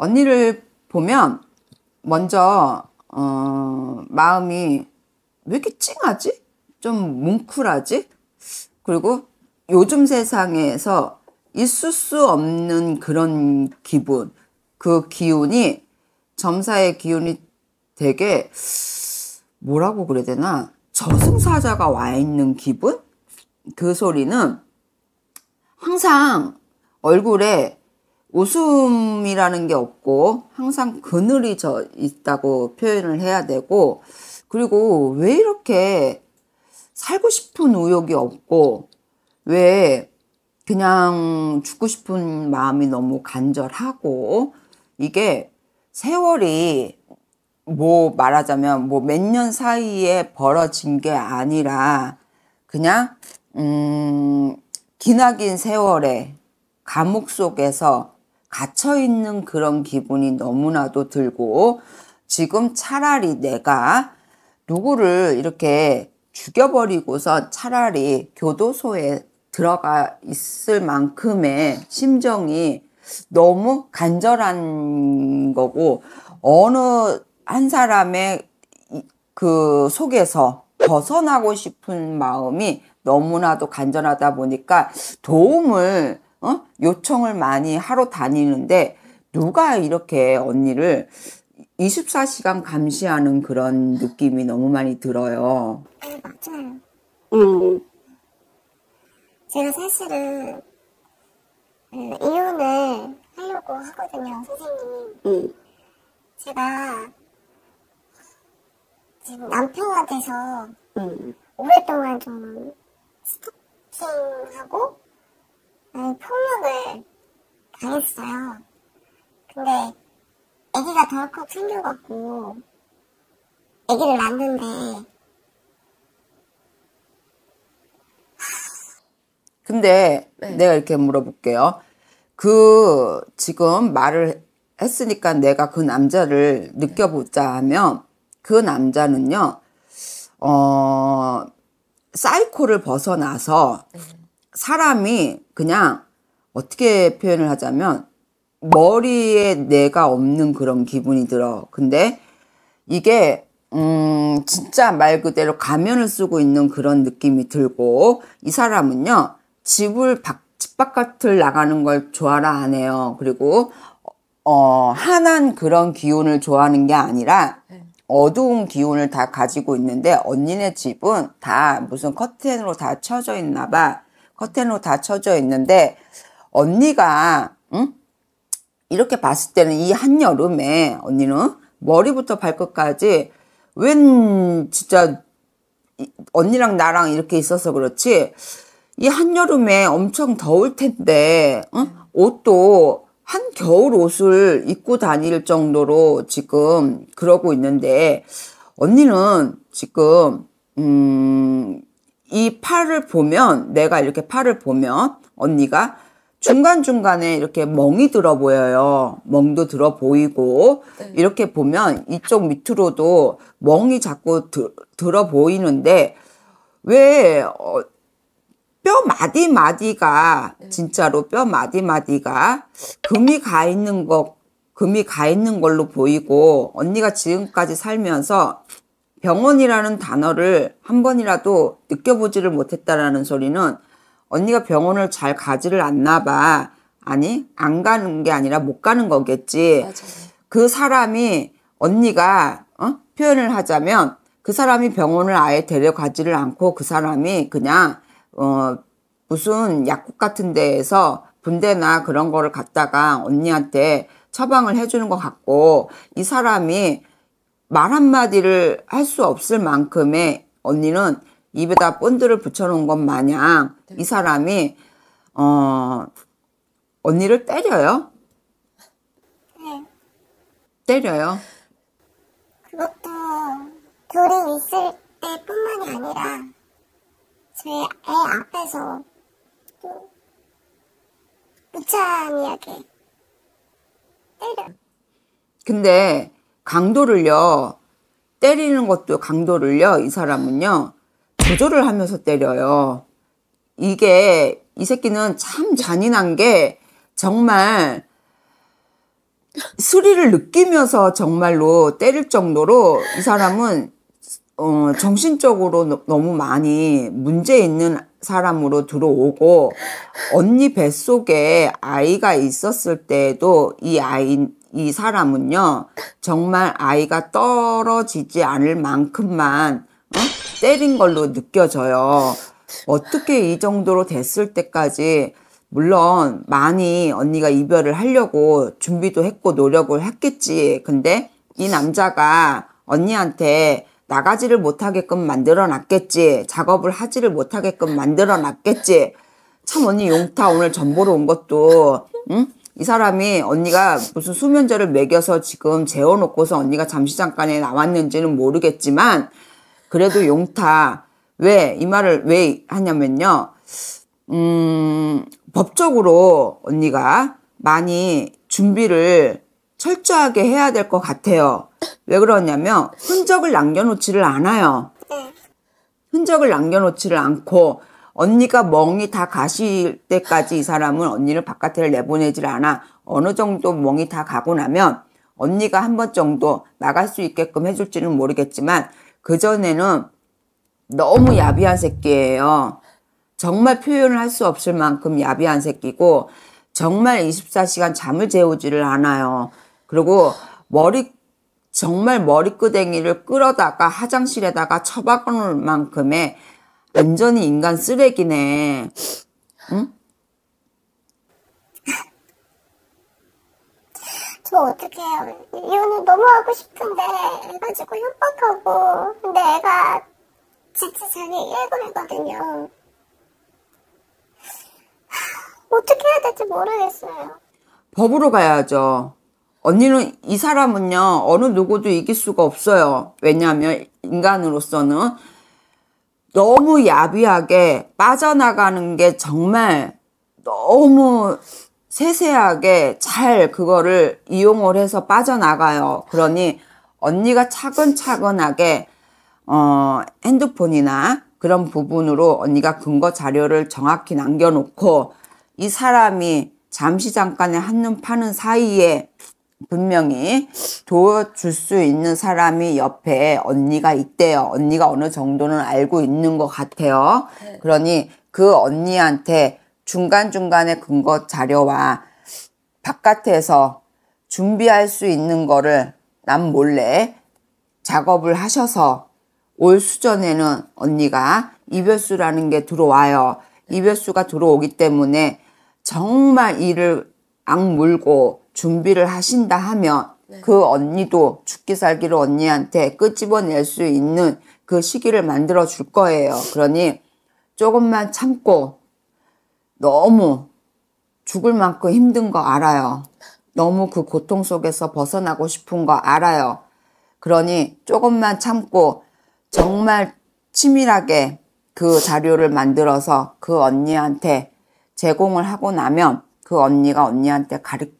언니를 보면 먼저 어, 마음이 왜 이렇게 찡하지? 좀 뭉클하지? 그리고 요즘 세상에서 있을 수 없는 그런 기분, 그 기운이 점사의 기운이 되게 뭐라고 그래야 되나? 저승사자가 와 있는 기분? 그 소리는 항상 얼굴에 웃음이라는 게 없고 항상 그늘이 져 있다고 표현을 해야 되고 그리고 왜 이렇게 살고 싶은 의욕이 없고 왜 그냥 죽고 싶은 마음이 너무 간절하고 이게 세월이 뭐 말하자면 뭐 몇 년 사이에 벌어진 게 아니라 그냥 음 기나긴 세월에 감옥 속에서 갇혀있는 그런 기분이 너무나도 들고 지금 차라리 내가 누구를 이렇게 죽여버리고서 차라리 교도소에 들어가 있을 만큼의 심정이 너무 간절한 거고 어느 한 사람의 그 속에서 벗어나고 싶은 마음이 너무나도 간절하다 보니까 도움을 어? 요청을 많이 하러 다니는데 누가 이렇게 언니를 24시간 감시하는 그런 느낌이 너무 많이 들어요. 맞아요. 음. 제가 사실은 음, 이혼을 하려고 하거든요, 선생님. 음. 제가 지금 남편한테서 음. 오랫동안 좀 스토킹하고 아니, 폭력을 당했어요. 근데 아기가 덜컥 생겨갖고 아기를 낳는데 근데 네. 내가 이렇게 물어볼게요. 그 지금 말을 했으니까 내가 그 남자를 느껴보자 하면 그 남자는요. 어 사이코를 벗어나서 네. 사람이 그냥 어떻게 표현을 하자면 머리에 내가 없는 그런 기분이 들어. 근데 이게 음 진짜 말 그대로 가면을 쓰고 있는 그런 느낌이 들고 이 사람은요 집을 밖, 집 바깥을 나가는 걸 좋아라 하네요. 그리고 어 한한 그런 기운을 좋아하는 게 아니라 네. 어두운 기운을 다 가지고 있는데 언니네 집은 다 무슨 커튼으로 다 쳐져 있나 봐. 커튼으로 다 쳐져 있는데 언니가 응? 이렇게 봤을 때는 이 한여름에 언니는 머리부터 발끝까지 웬 진짜 언니랑 나랑 이렇게 있어서 그렇지 이 한여름에 엄청 더울 텐데 응? 옷도 한 겨울 옷을 입고 다닐 정도로 지금 그러고 있는데 언니는 지금 음이 팔을 보면 내가 이렇게 팔을 보면 언니가 중간중간에 이렇게 멍이 들어 보여요. 멍도 들어 보이고 네. 이렇게 보면 이쪽 밑으로도 멍이 자꾸 드, 들어 보이는데 왜 어, 뼈 마디마디가 네. 진짜로 뼈 마디마디가 금이 가 있는 것 금이 가 있는 걸로 보이고 언니가 지금까지 살면서 병원이라는 단어를 한 번이라도 느껴보지를 못했다라는 소리는 언니가 병원을 잘 가지를 않나 봐. 아니, 안 가는 게 아니라 못 가는 거겠지. 맞아요. 그 사람이 언니가 어? 표현을 하자면 그 사람이 병원을 아예 데려가지를 않고 그 사람이 그냥 어 무슨 약국 같은 데에서 분대나 그런 거를 갖다가 언니한테 처방을 해주는 것 같고 이 사람이 말 한마디를 할 수 없을 만큼의 언니는 입에다 본드를 붙여놓은 것 마냥 네. 이 사람이 어 언니를 때려요? 네. 때려요? 그것도 둘이 있을 때뿐만이 아니라 제 애 앞에서 또 무참하게 때려. 근데 강도를요, 때리는 것도 강도를요, 이 사람은요, 조절을 하면서 때려요. 이게, 이 새끼는 참 잔인한 게, 정말, 스릴을 느끼면서 정말로 때릴 정도로 이 사람은 어, 정신적으로 너, 너무 많이 문제 있는 사람으로 들어오고 언니 뱃속에 아이가 있었을 때에도 이 아이 이 사람은요, 정말 아이가 떨어지지 않을 만큼만 어? 때린 걸로 느껴져요. 어떻게 이 정도로 됐을 때까지 물론 많이 언니가 이별을 하려고 준비도 했고 노력을 했겠지. 근데 이 남자가 언니한테 나가지를 못하게끔 만들어 놨겠지. 작업을 하지를 못하게끔 만들어 놨겠지. 참 언니 용타 오늘 전보러 온 것도 응? 이 사람이 언니가 무슨 수면제를 먹여서 지금 재워놓고서 언니가 잠시 잠깐에 나왔는지는 모르겠지만 그래도 용타 왜 이 말을 왜 하냐면요. 음, 법적으로 언니가 많이 준비를 철저하게 해야 될 것 같아요. 왜 그러냐면 흔적을 남겨놓지를 않아요. 네. 흔적을 남겨놓지를 않고 언니가 멍이 다 가실 때까지 이 사람은 언니를 바깥에 내보내질 않아 어느 정도 멍이 다 가고 나면 언니가 한 번 정도 나갈 수 있게끔 해줄지는 모르겠지만 그전에는 너무 야비한 새끼예요. 정말 표현을 할 수 없을 만큼 야비한 새끼고 정말 24시간 잠을 재우지를 않아요. 그리고 머리 정말 머리끄댕이를 끌어다가 화장실에다가 처박을 만큼의 완전히 인간 쓰레기네. 응? 저어떻 해요? 이혼을 너무 하고 싶은데 애가 지고 협박하고 근데 애가 진짜 자기 일본이거든요. 어떻게 해야 될지 모르겠어요. 법으로 가야죠. 언니는 이 사람은요 어느 누구도 이길 수가 없어요. 왜냐하면 인간으로서는 너무 야비하게 빠져나가는 게 정말 너무 세세하게 잘 그거를 이용을 해서 빠져나가요. 그러니 언니가 차근차근하게 어, 핸드폰이나 그런 부분으로 언니가 근거 자료를 정확히 남겨놓고 이 사람이 잠시 잠깐에 한눈 파는 사이에 분명히 도와줄 수 있는 사람이 옆에 언니가 있대요. 언니가 어느 정도는 알고 있는 것 같아요. 네. 그러니 그 언니한테 중간중간에 근거 자료와 바깥에서 준비할 수 있는 거를 남 몰래 작업을 하셔서 올 수전에는 언니가 이별수라는 게 들어와요. 네. 이별수가 들어오기 때문에 정말 이를 악물고 준비를 하신다 하면 네. 그 언니도 죽기 살기로 언니한테 끄집어낼 수 있는 그 시기를 만들어 줄 거예요. 그러니 조금만 참고 너무 죽을 만큼 힘든 거 알아요. 너무 그 고통 속에서 벗어나고 싶은 거 알아요. 그러니 조금만 참고 정말 치밀하게 그 자료를 만들어서 그 언니한테 제공을 하고 나면 그 언니가 언니한테 가르 쳐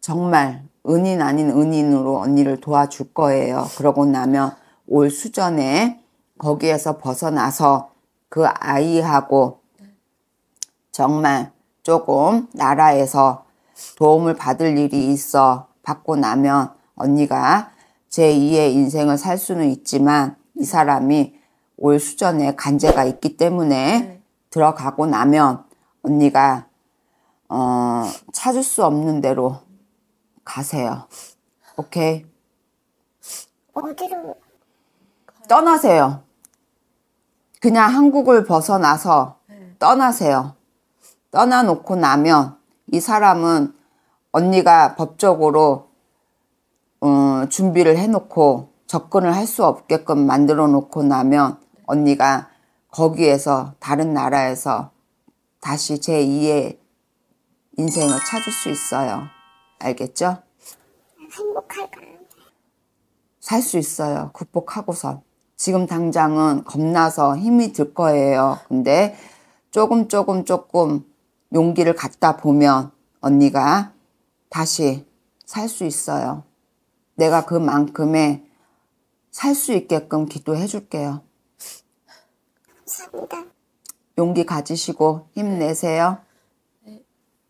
정말 은인 아닌 은인으로 언니를 도와줄 거예요. 그러고 나면 올 수전에 거기에서 벗어나서 그 아이하고 정말 조금 나라에서 도움을 받을 일이 있어 받고 나면 언니가 제2의 인생을 살 수는 있지만 이 사람이 올 수전에 간제가 있기 때문에 네. 들어가고 나면 언니가 어, 찾을 수 없는 대로 가세요. 오케이. 어디로? 떠나세요. 그냥 한국을 벗어나서 떠나세요. 떠나놓고 나면 이 사람은 언니가 법적으로 음, 준비를 해놓고 접근을 할 수 없게끔 만들어 놓고 나면 언니가 거기에서 다른 나라에서 다시 제2의 인생을 찾을 수 있어요. 알겠죠? 행복할까요? 살 수 있어요. 극복하고서 지금 당장은 겁나서 힘이 들 거예요. 근데 조금 조금 조금 용기를 갖다 보면 언니가 다시 살 수 있어요. 내가 그만큼의 살 수 있게끔 기도해 줄게요. 감사합니다. 용기 가지시고 힘내세요.